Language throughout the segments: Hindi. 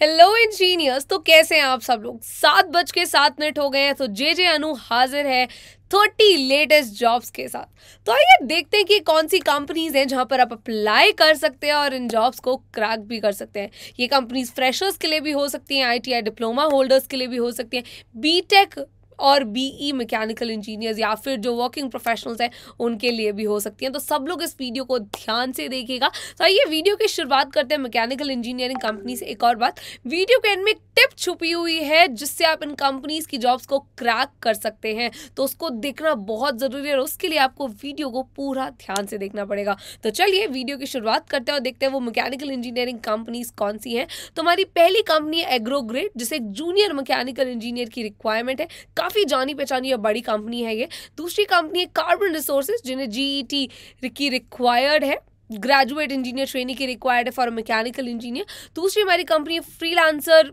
हेलो इंजीनियर्स तो कैसे हैं आप सब लोग सात बज के सात मिनट हो गए हैं तो जे जे अनु हाजिर है थर्टी लेटेस्ट जॉब्स के साथ तो आइए देखते हैं कि कौन सी कंपनीज हैं जहां पर आप अप्लाई कर सकते हैं और इन जॉब्स को क्रैक भी कर सकते हैं ये कंपनीज फ्रेशर्स के लिए भी हो सकती हैं आईटीआई डिप्लोमा होल्डर्स के लिए भी हो सकती हैं बीटेक और बीई मैकेनिकल इंजीनियर्स या फिर जो वर्किंग प्रोफेशनल्स हैं उनके लिए भी हो सकती हैं तो सब लोग इस वीडियो को ध्यान से देखिएगा तो आइए वीडियो की शुरुआत करते हैं मैकेनिकल इंजीनियरिंग कंपनी से एक और बात वीडियो के एंड में टिप छुपी हुई है जिससे आप इन कंपनीज की जॉब्स को क्रैक कर सकते हैं तो उसको देखना बहुत ज़रूरी है और उसके लिए आपको वीडियो को पूरा ध्यान से देखना पड़ेगा तो चलिए वीडियो की शुरुआत करते हैं और देखते हैं वो मैकेनिकल इंजीनियरिंग कंपनीज कौन सी हैं तो हमारी पहली कंपनी है एग्रोग्रेड जिसे एक जूनियर मैकेनिकल इंजीनियर की रिक्वायरमेंट है काफ़ी जानी पहचानी और बड़ी कंपनी है ये दूसरी कंपनी है कार्बन रिसोर्सेज जिन्हें जी e की रिक्वायर्ड है ग्रेजुएट इंजीनियर ट्रेनिंग की रिक्वायर्ड है फॉर मैकेनिकल इंजीनियर दूसरी हमारी कंपनी है फ्रीलांसर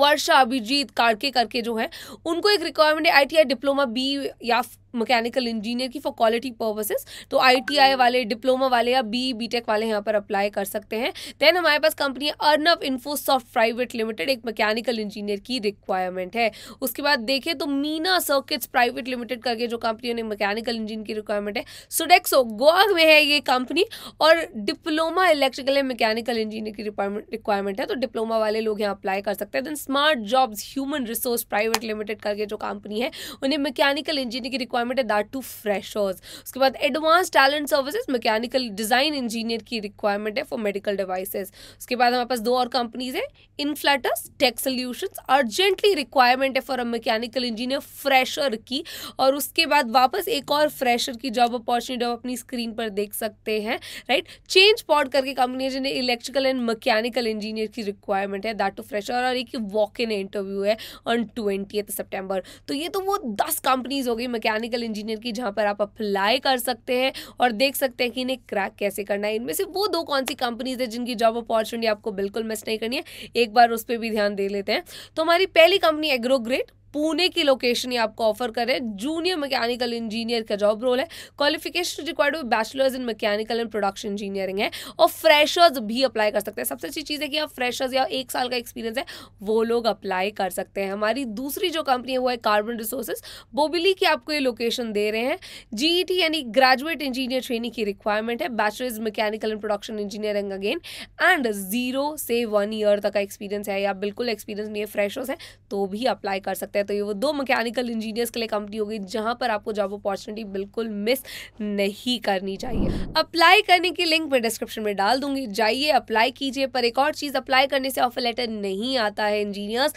वर्षा अभिजीत कारके करके जो है उनको एक रिक्वायरमेंट है आईटीआई डिप्लोमा बी या मैकेनिकल इंजीनियर की फॉर क्वालिटी पर्पसेस तो आईटीआई वाले डिप्लोमा वाले या बी बीटेक वाले यहाँ पर अप्लाई कर सकते हैं देन हमारे पास company Arnav infosoft private limited एक मैकेनिकल इंजीनियर की रिक्वायरमेंट है उसके बाद देखें तो मीना सर्किट्स प्राइवेट लिमिटेड करके जो कंपनी ने मैकेनिकल इंजीन की रिक्वायरमेंट है सुडेक्सो गोवा में है ये कंपनी और diploma electrical and mechanical engineer की रिक्वायरमेंट है तो डिप्लोमा वाले लोग यहाँ अप्लाई कर सकते हैं then smart jobs human resource private limited करके जो कंपनी है उन्हें मैकेनिकल इंजीनियर की रिक्वायरमेंट है दैट टू फ्रेशर्स उसके बाद advance talent services mechanical design engineer की रिक्वायरमेंट है फॉर मेडिकल डिवाइसेज उसके बाद हमारे पास दो और कंपनीज है इनफ्लेटस टेक सोल्यूशन अर्जेंटली रिक्वायरमेंट है for a mechanical engineer fresher की और उसके बाद वापस एक और फ्रेशर की जॉब अपॉर्चुनिटी आप अपनी स्क्रीन पर देख सकते हैं राइट चेंज पॉड करके कंपनी है जिन्हें इलेक्ट्रिकल एंड मैकेनिकल इंजीनियर की रिक्वायरमेंट है दैट टू फ्रेशर और एक वॉक इन इंटरव्यू है ऑन ट्वेंटी सेप्टेंबर तो ये तो वो दस कंपनीज हो गई मैकेनिक मैकेनिकल इंजीनियर की जहाँ पर आप अप्लाई कर सकते हैं और देख सकते हैं कि इन्हें क्रैक कैसे करना है इनमें से वो दो कौन सी कंपनीज है जिनकी जॉब अपॉर्चुनिटी आपको बिल्कुल मिस नहीं करनी है एक बार उस पर भी ध्यान दे लेते हैं तो हमारी पहली कंपनी एग्रोग्रेड पुणे की लोकेशन ही आपको ऑफर कर रहे हैं जूनियर मैकेनिकल इंजीनियर का जॉब रोल है qualification required bachelors in mechanical and production engineering है और फ्रेशर्स भी अप्लाई कर सकते हैं सबसे अच्छी चीज़ है कि आप फ्रेशर्स या एक साल का एक्सपीरियंस है वो लोग अप्लाई कर सकते हैं हमारी दूसरी जो कंपनी है वो है कार्बन रिसोर्सेज बोबिली की आपको ये लोकेशन दे रहे हैं जी e यानी ग्रेजुएट इंजीनियर ट्रेनिंग की रिक्वायरमेंट है bachelors mechanical and production engineering again and zero से वन ईयर तक का एक्सपीरियंस है या बिल्कुल एक्सपीरियंस नहीं है फ्रेशर्स है तो भी अप्लाई कर सकते हैं सकते हैं तो ये वो दो मैकेनिकल इंजीनियर्स के लिए कंपनी होगी जहाँ पर आपको जॉब अपॉर्चुनिटी बिल्कुल मिस नहीं करनी चाहिए अप्लाई करने की लिंक मैं डिस्क्रिप्शन में डाल दूंगी जाइए अप्लाई कीजिए पर एक और चीज़ अप्लाई करने से ऑफर लेटर नहीं आता है इंजीनियर्स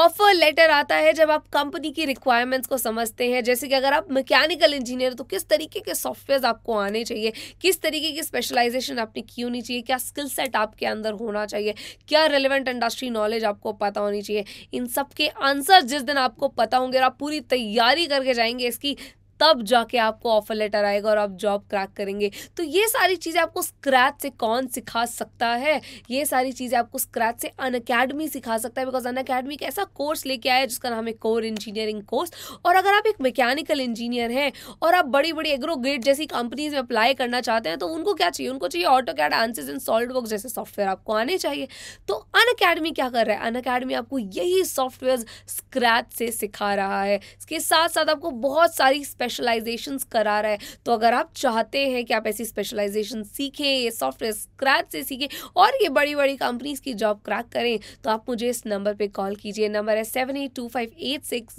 ऑफर लेटर आता है जब आप कंपनी की रिक्वायरमेंट्स को समझते हैं जैसे कि अगर आप मैकेनिकल इंजीनियर तो किस तरीके के सॉफ्टवेयर आपको आने चाहिए किस तरीके की स्पेशलाइजेशन आपने की होनी चाहिए क्या स्किल सेट आपके अंदर होना चाहिए क्या रेलिवेंट इंडस्ट्री नॉलेज आपको पता होनी चाहिए इन सबके आंसर जिस दिन आपको पता होंगे और आप पूरी तैयारी करके जाएंगे इसकी तब जाके आपको ऑफर लेटर आएगा और आप जॉब क्रैक करेंगे तो ये सारी चीज़ें आपको स्क्रैच से कौन सिखा सकता है ये सारी चीज़ें आपको स्क्रैच से अन अकेडमी सिखा सकता है बिकॉज अन अकेडमी एक ऐसा कोर्स लेके आया है जिसका नाम है कोर इंजीनियरिंग कोर्स और अगर आप एक मैकेनिकल इंजीनियर हैं और आप बड़ी बड़ी एग्रो ग्रेड जैसी कंपनीज में अप्लाई करना चाहते हैं तो उनको क्या चाहिए उनको चाहिए AutoCAD Ansys in SolidWorks जैसे सॉफ्टवेयर आपको आने चाहिए तो अन अकेडमी क्या कर रहा है अन अकेडमी आपको यही सॉफ्टवेयर स्क्रैच से सिखा रहा है इसके साथ साथ आपको बहुत सारी स्पेशल स्पेशलाइजेशंस करा रहा है तो अगर आप चाहते हैं कि आप ऐसी स्पेशलाइजेशन सीखें ये सॉफ्टवेयर स्क्रैच से सीखें और ये बड़ी बड़ी कंपनीज की जॉब क्रैक करें तो आप मुझे इस नंबर पर कॉल कीजिए नंबर है seven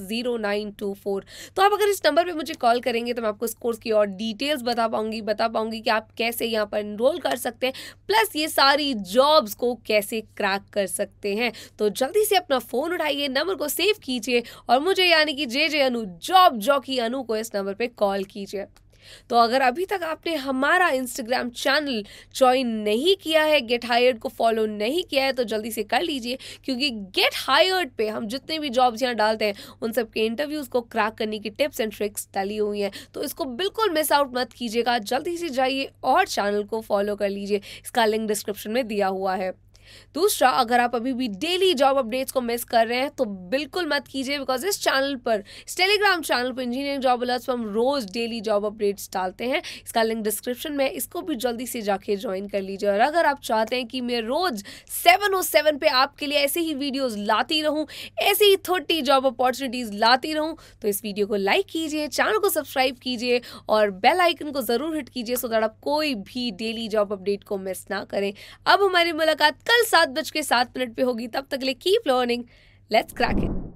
zero nine two four तो आप अगर इस नंबर पर मुझे कॉल करेंगे तो मैं आपको इस कोर्स की और डिटेल्स बता पाऊंगी बता पाऊंगी कि आप कैसे यहाँ पर इनरोल कर सकते हैं प्लस ये सारी जॉब्स को कैसे क्रैक कर सकते हैं तो जल्दी से अपना फ़ोन उठाइए नंबर को सेव कीजिए और मुझे यानी कि जे जे अनु जॉब जॉकी अनु को इस नंबर पे कॉल कीजिए तो अगर अभी तक आपने हमारा इंस्टाग्राम चैनल ज्वाइन नहीं किया है गेट हायर्ड को फॉलो नहीं किया है तो जल्दी से कर लीजिए क्योंकि गेट हायर्ड पे हम जितने भी जॉब्स यहाँ डालते हैं उन सब के इंटरव्यूज़ को क्रैक करने की टिप्स एंड ट्रिक्स डाली हुई हैं तो इसको बिल्कुल मिस आउट मत कीजिएगा जल्दी से जाइए और चैनल को फॉलो कर लीजिए इसका लिंक डिस्क्रिप्शन में दिया हुआ है दूसरा अगर आप अभी भी डेली जॉब अपडेट्स को मिस कर रहे हैं तो बिल्कुल मत कीजिए बिकॉज इस चैनल पर इस टेलीग्राम चैनल पर इंजीनियरिंग जॉब अलर्ट्स पर हम रोज़ डेली जॉब अपडेट्स डालते हैं इसका लिंक डिस्क्रिप्शन में इसको भी जल्दी से जाके ज्वाइन कर लीजिए और अगर आप चाहते हैं कि मैं रोज़ सेवन ओ सेवन पर आपके लिए ऐसे ही वीडियोज़ लाती रहूँ ऐसी ही थर्टी जॉब अपॉर्चुनिटीज़ लाती रहूँ तो इस वीडियो को लाइक कीजिए चैनल को सब्सक्राइब कीजिए और बेल आइकन को ज़रूर हिट कीजिए सो दैट आप कोई भी डेली जॉब अपडेट को मिस ना करें अब हमारी मुलाकात कल कल सात बज के सात मिनट पे होगी तब तक ले keep learning let's crack it